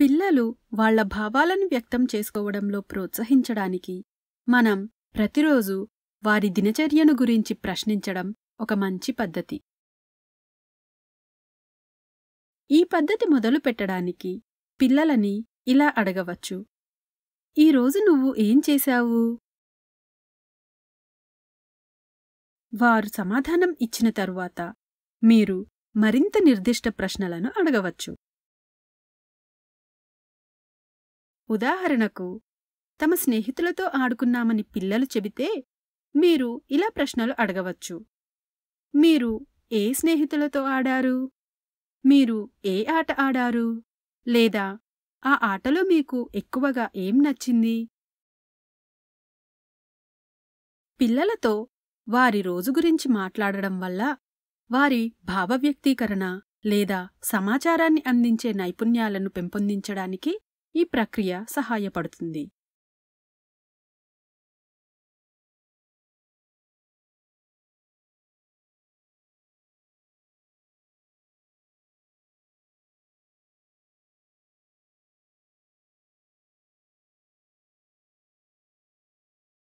పిల్లలు వాళ్ల భావాలను వ్యక్తం చేసుకోవడంలో ప్రోత్సహించడానికి మనం ప్రతిరోజు వారి దినచర్యను గురించి ప్రశ్నించడం ఒక మంచి పద్ధతి ఈ పద్ధతి మొదలు పెట్టడానికి పిల్లలని ఇలా అడగవచ్చు ఈరోజు నువ్వు ఏం చేశావు వారు సమాధానం ఇచ్చిన తరువాత మీరు మరింత నిర్దిష్ట ప్రశ్నలను అడగవచ్చు ఉదాహరణకు తమ స్నేహితులతో ఆడుకున్నామని పిల్లలు చెబితే మీరు ఇలా ప్రశ్నలు అడగవచ్చు మీరు ఏ స్నేహితులతో ఆడారు మీరు ఏ ఆట ఆడారు లేదా ఆ ఆటలో మీకు ఎక్కువగా ఏం నచ్చింది పిల్లలతో వారి రోజు గురించి మాట్లాడడం వల్ల వారి భావవ్యక్తీకరణ లేదా సమాచారాన్ని అందించే నైపుణ్యాలను పెంపొందించడానికి ఈ ప్రక్రియ సహాయపడుతుంది